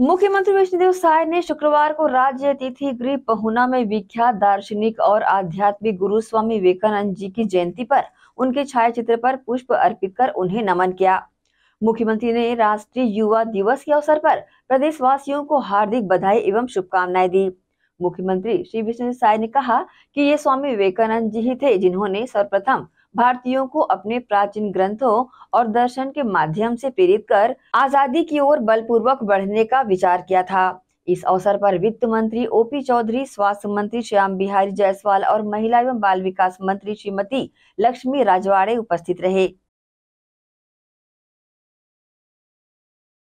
मुख्यमंत्री विष्णुदेव साय ने शुक्रवार को राज्य अतिथि गृह पहुना में विख्यात दार्शनिक और आध्यात्मिक गुरु स्वामी विवेकानंद जी की जयंती पर उनके छायाचित्र पर पुष्प अर्पित कर उन्हें नमन किया मुख्यमंत्री ने राष्ट्रीय युवा दिवस के अवसर पर प्रदेशवासियों को हार्दिक बधाई एवं शुभकामनाएं दी मुख्यमंत्री श्री विष्णु साय ने कहा कि ये स्वामी विवेकानंद जी ही थे जिन्होंने सर्वप्रथम भारतीयों को अपने प्राचीन ग्रंथों और दर्शन के माध्यम से प्रेरित कर आजादी की ओर बलपूर्वक बढ़ने का विचार किया था इस अवसर पर वित्त मंत्री ओपी चौधरी स्वास्थ्य मंत्री श्याम बिहारी जायसवाल और महिला एवं बाल विकास मंत्री श्रीमती लक्ष्मी राजवाड़े उपस्थित रहे